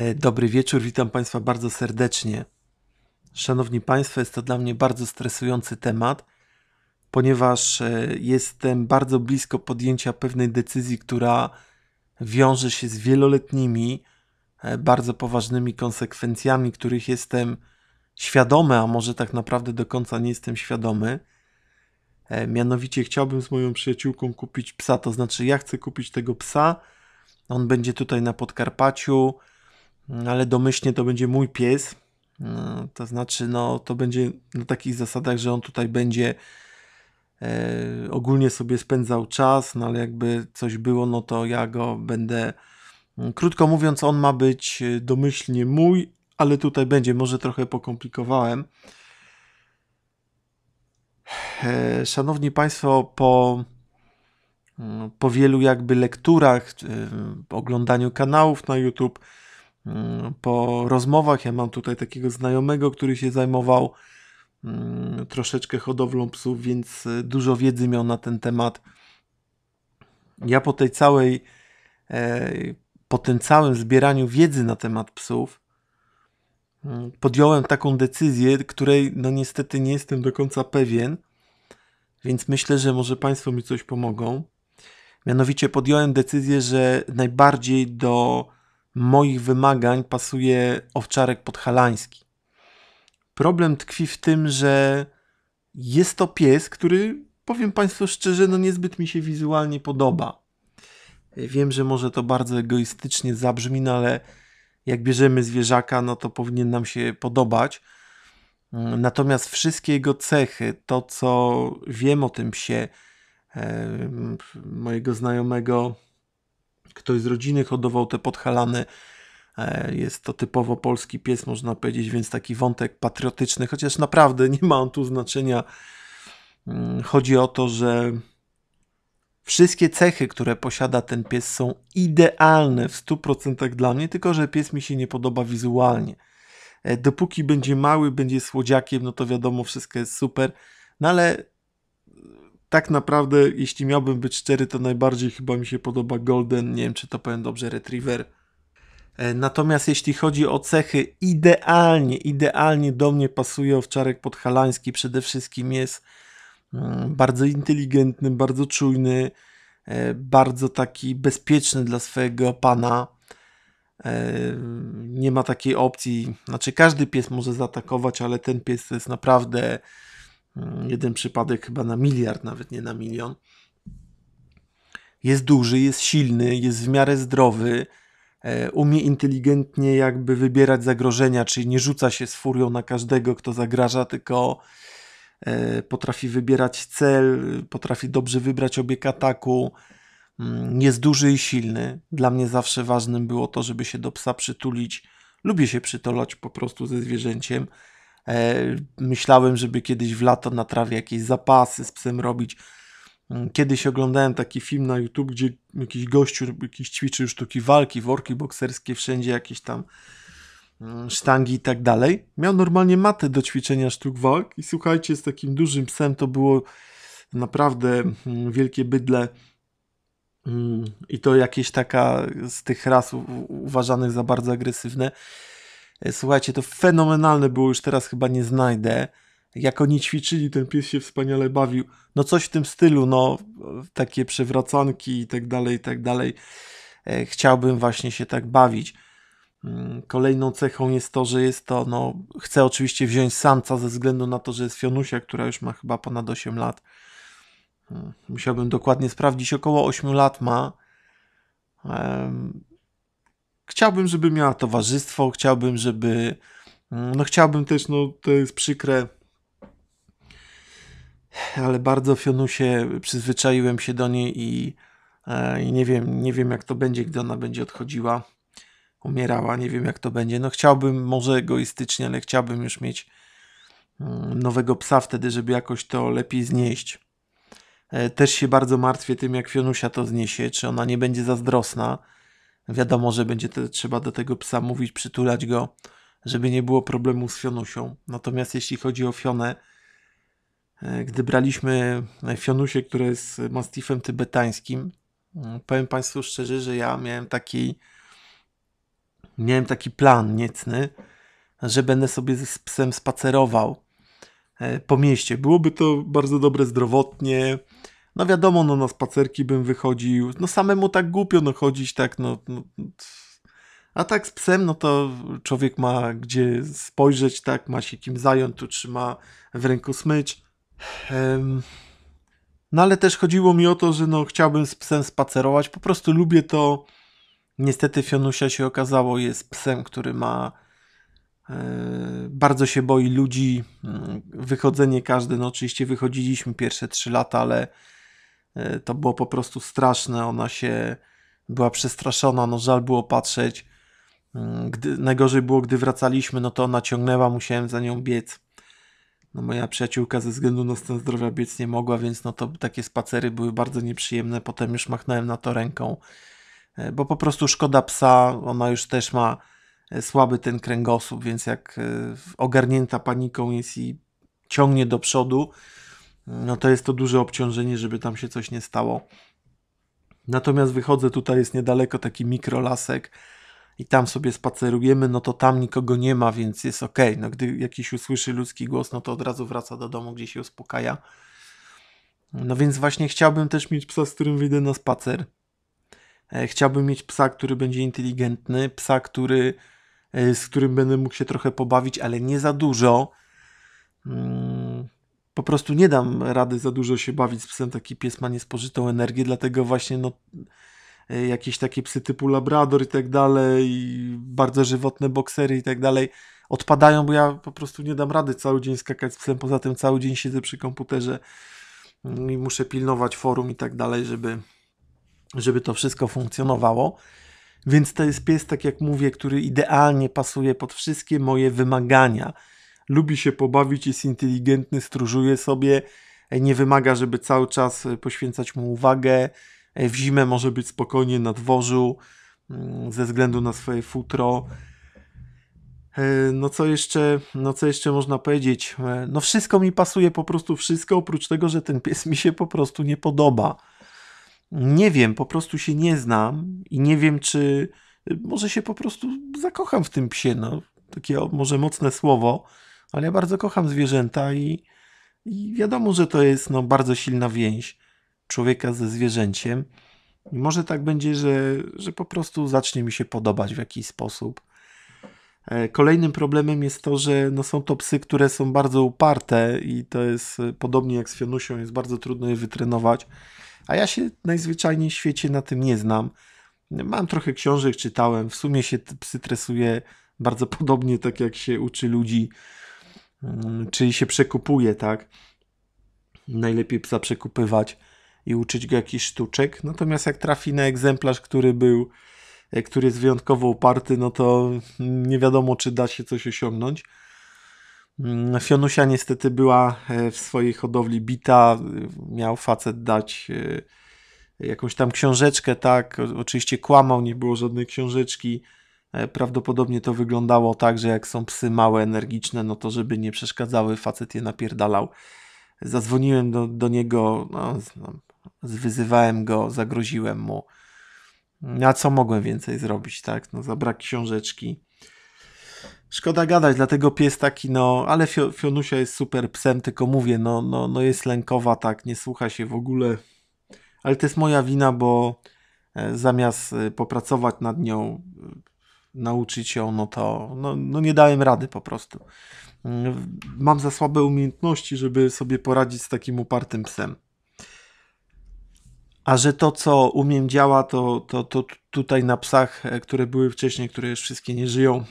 E, dobry wieczór, witam Państwa bardzo serdecznie. Szanowni Państwo, jest to dla mnie bardzo stresujący temat, ponieważ e, jestem bardzo blisko podjęcia pewnej decyzji, która wiąże się z wieloletnimi, e, bardzo poważnymi konsekwencjami, których jestem świadomy, a może tak naprawdę do końca nie jestem świadomy. Mianowicie chciałbym z moją przyjaciółką kupić psa, to znaczy ja chcę kupić tego psa. On będzie tutaj na Podkarpaciu ale domyślnie to będzie mój pies. No, to znaczy, no, to będzie na takich zasadach, że on tutaj będzie e, ogólnie sobie spędzał czas, no ale jakby coś było, no to ja go będę. Mm, krótko mówiąc, on ma być e, domyślnie mój, ale tutaj będzie, może trochę pokomplikowałem. E, szanowni Państwo, po, mm, po wielu jakby lekturach, e, oglądaniu kanałów na YouTube, Mm, po rozmowach. Ja mam tutaj takiego znajomego, który się zajmował mm, troszeczkę hodowlą psów, więc y, dużo wiedzy miał na ten temat. Ja po tej całej, e, po tym całym zbieraniu wiedzy na temat psów, mm, podjąłem taką decyzję, której no niestety nie jestem do końca pewien, więc myślę, że może Państwo mi coś pomogą. Mianowicie podjąłem decyzję, że najbardziej do moich wymagań pasuje owczarek podhalański. Problem tkwi w tym, że jest to pies, który, powiem Państwu szczerze, no niezbyt mi się wizualnie podoba. Wiem, że może to bardzo egoistycznie zabrzmi, no ale jak bierzemy zwierzaka, no to powinien nam się podobać. Natomiast wszystkie jego cechy, to co wiem o tym psie, mojego znajomego Ktoś z rodziny hodował te podchalane, e, Jest to typowo polski pies, można powiedzieć, więc taki wątek patriotyczny, chociaż naprawdę nie ma on tu znaczenia. Mm, chodzi o to, że wszystkie cechy, które posiada ten pies, są idealne w 100% dla mnie, tylko że pies mi się nie podoba wizualnie. E, dopóki będzie mały, będzie słodziakiem, no to wiadomo, wszystko jest super, no ale tak naprawdę, jeśli miałbym być szczery, to najbardziej chyba mi się podoba Golden, nie wiem czy to powiem dobrze, Retriever. E, natomiast jeśli chodzi o cechy, idealnie, idealnie do mnie pasuje owczarek podhalański. Przede wszystkim jest mm, bardzo inteligentny, bardzo czujny, e, bardzo taki bezpieczny dla swojego pana. E, nie ma takiej opcji, znaczy każdy pies może zaatakować, ale ten pies to jest naprawdę Mm, jeden przypadek chyba na miliard, nawet nie na milion. Jest duży, jest silny, jest w miarę zdrowy, e, umie inteligentnie jakby wybierać zagrożenia, czyli nie rzuca się z furią na każdego, kto zagraża, tylko e, potrafi wybierać cel, potrafi dobrze wybrać obieg ataku, mm, jest duży i silny. Dla mnie zawsze ważnym było to, żeby się do psa przytulić. Lubię się przytulać po prostu ze zwierzęciem. E, myślałem, żeby kiedyś w lato na trawie jakieś zapasy z psem robić. Mm, kiedyś oglądałem taki film na YouTube, gdzie jakiś gościu jakiś ćwiczył sztuki walki, worki bokserskie, wszędzie jakieś tam mm, sztangi i tak dalej. Miał normalnie matę do ćwiczenia sztuk walk i słuchajcie, z takim dużym psem to było naprawdę mm, wielkie bydle i to jakieś taka z tych ras uważanych za bardzo agresywne. E, słuchajcie, to fenomenalne było, już teraz chyba nie znajdę. Jak oni ćwiczyli, ten pies się wspaniale bawił. No coś w tym stylu, no takie przewracanki i tak dalej, i tak dalej. E, chciałbym właśnie się tak bawić. Mm, kolejną cechą jest to, że jest to, no chcę oczywiście wziąć samca ze względu na to, że jest Fionusia, która już ma chyba ponad 8 lat. Mm, musiałbym dokładnie sprawdzić, około 8 lat ma chciałbym, żeby miała towarzystwo, chciałbym, żeby. Mm, no, chciałbym też, no, to jest przykre, ale bardzo Fionusie przyzwyczaiłem się do niej i, e, i nie wiem, nie wiem jak to będzie, gdy ona będzie odchodziła, umierała, nie wiem jak to będzie. No chciałbym, może egoistycznie, ale chciałbym już mieć mm, nowego psa wtedy, żeby jakoś to lepiej znieść. E, też się bardzo martwię tym, jak Fionusia to zniesie, czy ona nie będzie zazdrosna, Wiadomo, że będzie te, trzeba do tego psa mówić, przytulać go, żeby nie było problemu z Fionusią. Natomiast jeśli chodzi o Fionę, e, gdy braliśmy e, Fionusię, która jest mastifem tybetańskim, e, powiem Państwu szczerze, że ja miałem taki miałem taki plan niecny, że będę sobie z psem spacerował po mieście. Byłoby to bardzo dobre zdrowotnie, no wiadomo, no na spacerki bym wychodził. No samemu tak głupio no chodzić tak, no, no, no a tak z psem, no to człowiek ma gdzie spojrzeć, tak, ma się kim zająć, tu trzyma w ręku smycz. Um, no ale też chodziło mi o to, że no chciałbym z psem spacerować, po prostu lubię to. Niestety Fionusia się okazało jest psem, który ma e, bardzo się boi ludzi, mm, wychodzenie każde, no oczywiście wychodziliśmy pierwsze trzy lata, ale E, to było po prostu straszne. Ona się była przestraszona, no żal było patrzeć. Mm, gdy, najgorzej było, gdy wracaliśmy, no to ona ciągnęła, musiałem za nią biec. No moja przyjaciółka ze względu na stan zdrowia biec nie mogła, więc no to takie spacery były bardzo nieprzyjemne. Potem już machnąłem na to ręką, e, bo po prostu szkoda psa, ona już też ma e, słaby ten kręgosłup, więc jak ogarnięta paniką jest i ciągnie do przodu, no to jest to duże obciążenie, żeby tam się coś nie stało. Natomiast wychodzę, tutaj jest niedaleko taki mikrolasek i tam sobie spacerujemy, no to tam nikogo nie ma, więc jest ok. No gdy jakiś usłyszy ludzki głos, no to od razu wraca do domu, gdzie się uspokaja. No więc właśnie chciałbym też mieć psa, z którym wyjdę na spacer. E, chciałbym mieć psa, który będzie inteligentny, psa, który, e, z którym będę mógł się trochę pobawić, ale nie za dużo, mm, po prostu nie dam rady za dużo się bawić z psem, taki pies ma niespożytą energię, dlatego właśnie no, e, jakieś takie psy typu labrador i tak dalej, bardzo żywotne boksery i tak dalej, odpadają, bo ja po prostu nie dam rady cały dzień skakać z psem, poza tym cały dzień siedzę przy komputerze mm, i muszę pilnować forum i tak dalej, żeby, żeby to wszystko funkcjonowało. Więc to jest pies, tak jak mówię, który idealnie pasuje pod wszystkie moje wymagania lubi się pobawić, jest inteligentny, stróżuje sobie, e, nie wymaga, żeby cały czas e, poświęcać mu uwagę. E, w zimę może być spokojnie na dworzu mm, ze względu na swoje futro. No co jeszcze, no co jeszcze można powiedzieć? No wszystko mi pasuje, po prostu wszystko, oprócz tego, że ten pies mi się po prostu nie podoba. Nie wiem, po prostu się nie znam i nie wiem, czy może się po prostu zakocham w tym psie. No, takie może mocne słowo ale ja bardzo kocham zwierzęta i, i wiadomo, że to jest no, bardzo silna więź człowieka ze zwierzęciem. I może tak będzie, że, że po prostu zacznie mi się podobać w jakiś sposób. E, kolejnym problemem jest to, że no są to psy, które są bardzo uparte i to jest e, podobnie jak z Fionusią, jest bardzo trudno je wytrenować. A ja się najzwyczajniej w świecie na tym nie znam. Mam trochę książek, czytałem. W sumie się psy tresuje bardzo podobnie, tak jak się uczy ludzi Mm, czyli się przekupuje, tak? Najlepiej psa przekupywać i uczyć go jakiś sztuczek. Natomiast jak trafi na egzemplarz, który był, e, który jest wyjątkowo oparty, no to nie wiadomo, czy da się coś osiągnąć. Mm, Fionusia niestety była e, w swojej hodowli bita. E, miał facet dać jakąś tam książeczkę, tak? Oczywiście kłamał, nie było żadnej książeczki E, prawdopodobnie to wyglądało tak, że jak są psy małe, energiczne, no to żeby nie przeszkadzały, facet je napierdalał. Zadzwoniłem do, do niego, no, no zwyzywałem go, zagroziłem mu. No, a co mogłem więcej zrobić, tak? No, zabrak książeczki. Szkoda gadać, dlatego pies taki, no, ale Fio, Fionusia jest super psem, tylko mówię, no, no, no jest lękowa, tak, nie słucha się w ogóle. Ale to jest moja wina, bo e, zamiast e, popracować nad nią, nauczyć ją, no to no, no nie dałem rady po prostu. Mm, mam za słabe umiejętności, żeby sobie poradzić z takim upartym psem. A że to, co umiem działa, to, to, to tutaj na psach, e, które były wcześniej, które już wszystkie nie żyją,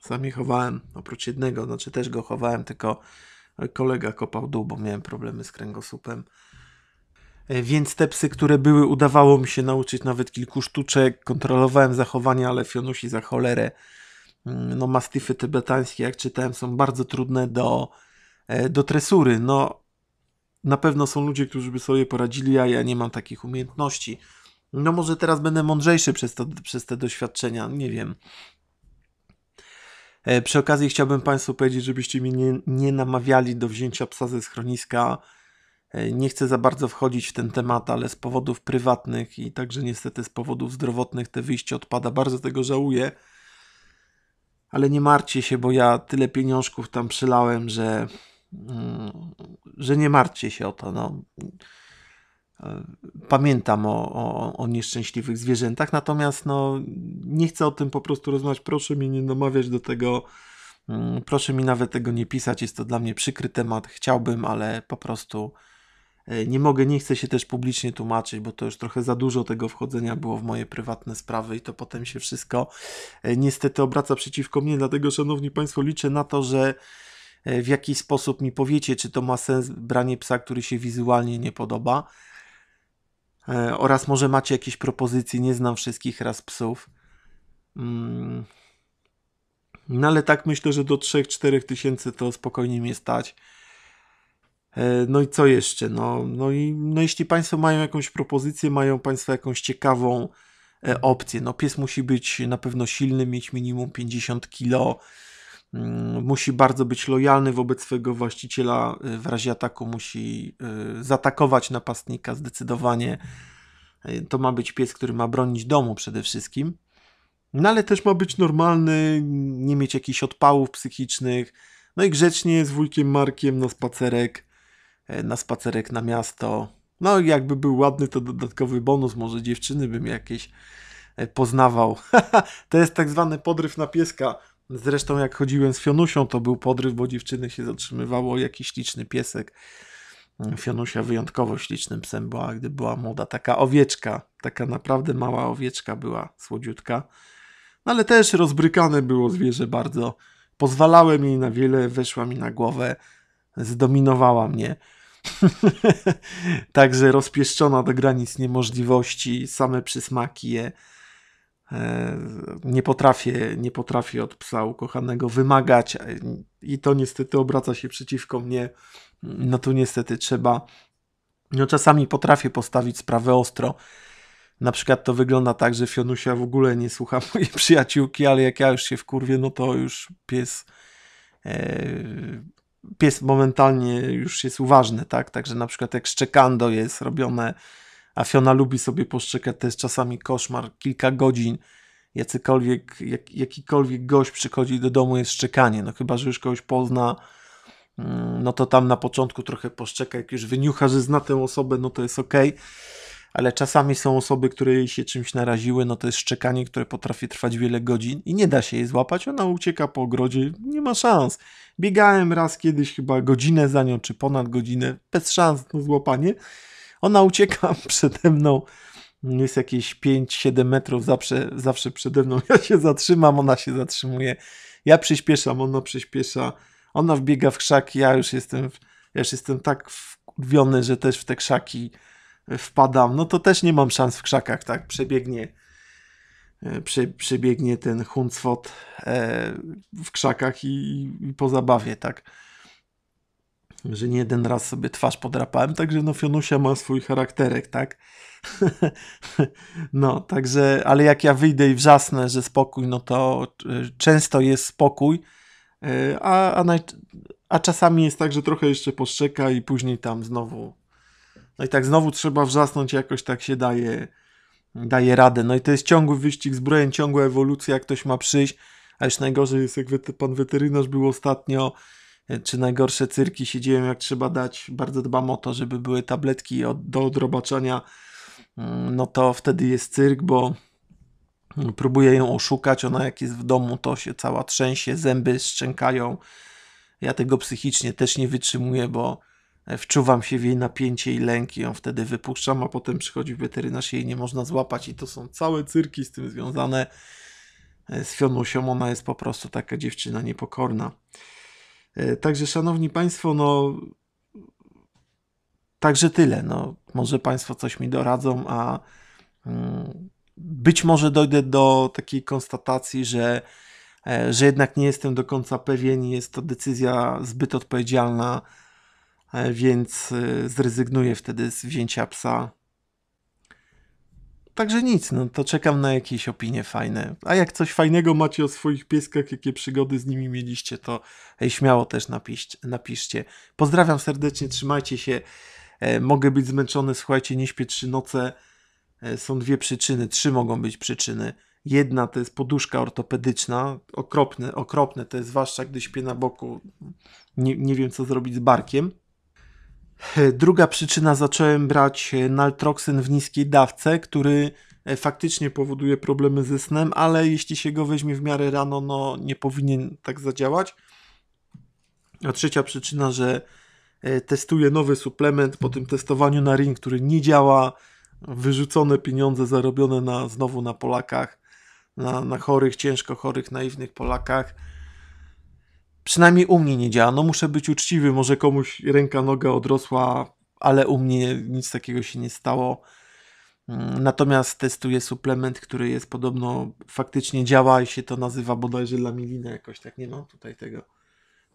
sam je chowałem, oprócz jednego, znaczy też go chowałem, tylko kolega kopał dół, bo miałem problemy z kręgosłupem. E, więc te psy, które były, udawało mi się nauczyć nawet kilku sztuczek, kontrolowałem zachowania, ale fionusi za cholerę, mm, no mastyfy tybetańskie, jak czytałem, są bardzo trudne do, e, do tresury, no na pewno są ludzie, którzy by sobie poradzili, a ja nie mam takich umiejętności. No może teraz będę mądrzejszy przez, to, przez te doświadczenia, nie wiem. E, przy okazji chciałbym Państwu powiedzieć, żebyście mnie nie, nie namawiali do wzięcia psa ze schroniska, E, nie chcę za bardzo wchodzić w ten temat, ale z powodów prywatnych i także niestety z powodów zdrowotnych te wyjście odpada. Bardzo tego żałuję. Ale nie marcie się, bo ja tyle pieniążków tam przylałem, że, mm, że nie marcie się o to. No. E, pamiętam o, o, o nieszczęśliwych zwierzętach, natomiast no, nie chcę o tym po prostu rozmawiać. Proszę mnie nie namawiać do tego. Mm, proszę mi nawet tego nie pisać. Jest to dla mnie przykry temat. Chciałbym, ale po prostu E, nie mogę, nie chcę się też publicznie tłumaczyć, bo to już trochę za dużo tego wchodzenia było w moje prywatne sprawy i to potem się wszystko e, niestety obraca przeciwko mnie. Dlatego, szanowni państwo, liczę na to, że e, w jakiś sposób mi powiecie, czy to ma sens branie psa, który się wizualnie nie podoba. Oraz może macie jakieś propozycje, nie znam wszystkich raz psów. Mm. No ale tak myślę, że do 3-4 tysięcy to spokojnie mnie stać. E, no i co jeszcze? No, no i no jeśli Państwo mają jakąś propozycję, mają Państwo jakąś ciekawą e, opcję. No pies musi być na pewno silny, mieć minimum 50 kg, mm, musi bardzo być lojalny wobec swojego właściciela, e, w razie ataku musi zaatakować napastnika zdecydowanie. To ma być pies, który ma bronić domu przede wszystkim. No ale też ma być normalny, nie mieć jakichś odpałów psychicznych. No i grzecznie z wujkiem Markiem na spacerek E, na spacerek na miasto. No jakby był ładny, to dodatkowy bonus, może dziewczyny bym jakieś e, poznawał. to jest tak zwany podryw na pieska. Zresztą jak chodziłem z Fionusią, to był podryw, bo dziewczyny się zatrzymywało, jakiś śliczny piesek. Mm, Fionusia wyjątkowo ślicznym psem była, gdy była młoda. Taka owieczka, taka naprawdę mała owieczka była, słodziutka. No ale też rozbrykane było zwierzę bardzo. Pozwalałem jej na wiele, weszła mi na głowę, zdominowała mnie. Także rozpieszczona do granic niemożliwości, same przysmaki je e, nie potrafię, nie potrafię od psa ukochanego wymagać i to niestety obraca się przeciwko mnie. No tu niestety trzeba, no czasami potrafię postawić sprawę ostro. Na przykład to wygląda tak, że Fionusia w ogóle nie słucha mojej przyjaciółki, ale jak ja już się w kurwie no to już pies e, pies momentalnie już jest uważny, tak? Także na przykład jak szczekando jest robione, a Fiona lubi sobie poszczekać, to jest czasami koszmar, kilka godzin. Jakikolwiek, jak, jakikolwiek gość przychodzi do domu, jest szczekanie. No chyba, że już kogoś pozna, mm, no to tam na początku trochę poszczeka, jak już wyniucha, że zna tę osobę, no to jest ok ale czasami są osoby, które się czymś naraziły, no to jest szczekanie, które potrafi trwać wiele godzin i nie da się jej złapać, ona ucieka po ogrodzie, nie ma szans. Biegałem raz kiedyś chyba godzinę za nią, czy ponad godzinę, bez szans na złapanie. Ona ucieka przede mną, jest jakieś 5-7 metrów zawsze, zawsze przede mną. Ja się zatrzymam, ona się zatrzymuje. Ja przyspieszam, ona przyspiesza. Ona wbiega w krzaki, ja już jestem, ja już jestem tak wkurwiony, że też w te krzaki wpadam, no to też nie mam szans w krzakach, tak? Przebiegnie, e, przy, przebiegnie ten huncwot e, w krzakach i, i po zabawie, tak? Że nie jeden raz sobie twarz podrapałem, także no Fionusia ma swój charakterek, tak? no, także, ale jak ja wyjdę i wrzasnę, że spokój, no to e, często jest spokój, a, a, naj, a czasami jest tak, że trochę jeszcze poszczeka i później tam znowu no i tak znowu trzeba wrzasnąć, jakoś tak się daje, daje radę. No i to jest ciągły wyścig zbrojeń, ciągła ewolucja, ktoś ma przyjść, a już najgorzej jest, jak pan weterynarz był ostatnio, e, czy najgorsze cyrki się dzieją, jak trzeba dać, bardzo dbam o to, żeby były tabletki od, do odrobaczenia mm, no to wtedy jest cyrk, bo próbuję ją oszukać, ona jak jest w domu, to się cała trzęsie, zęby szczękają, ja tego psychicznie też nie wytrzymuję, bo wczuwam się w jej napięcie i lęki, ją wtedy wypuszczam, a potem przychodzi weterynarz i jej nie można złapać i to są całe cyrki z tym związane. E, z Fionusią ona jest po prostu taka dziewczyna niepokorna. E, także szanowni państwo, no także tyle. No, może państwo coś mi doradzą, a mm, być może dojdę do takiej konstatacji, że e, że jednak nie jestem do końca pewien, jest to decyzja zbyt odpowiedzialna E, więc e, zrezygnuję wtedy z wzięcia psa. Także nic, no to czekam na jakieś opinie fajne. A jak coś fajnego macie o swoich pieskach, jakie przygody z nimi mieliście, to śmiało też napisz, napiszcie. Pozdrawiam serdecznie, trzymajcie się. E, mogę być zmęczony, słuchajcie, nie śpię trzy noce. są dwie przyczyny, trzy mogą być przyczyny. Jedna to jest poduszka ortopedyczna, okropne, okropne to jest zwłaszcza gdy śpię na boku, nie, nie wiem co zrobić z barkiem. Druga przyczyna, zacząłem brać e, naltroxyn w niskiej dawce, który e, faktycznie powoduje problemy ze snem, ale jeśli się go weźmie w miarę rano, no nie powinien tak zadziałać. A trzecia przyczyna, że e, testuję nowy suplement po tym testowaniu na ring, który nie działa, wyrzucone pieniądze zarobione na, znowu na Polakach, na, na chorych, ciężko chorych, naiwnych Polakach przynajmniej u mnie nie działa. No muszę być uczciwy, może komuś ręka, noga odrosła, ale u mnie nic takiego się nie stało. Mm, natomiast testuję suplement, który jest podobno faktycznie działa i się to nazywa bodajże lamilina, jakoś tak nie mam no, tutaj tego.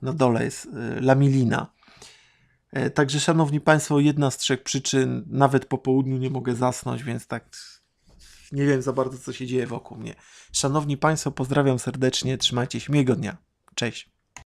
Na dole jest y, lamilina. E, także, szanowni Państwo, jedna z trzech przyczyn, nawet po południu nie mogę zasnąć, więc tak nie wiem za bardzo, co się dzieje wokół mnie. Szanowni Państwo, pozdrawiam serdecznie, trzymajcie się, miłego dnia. Cześć.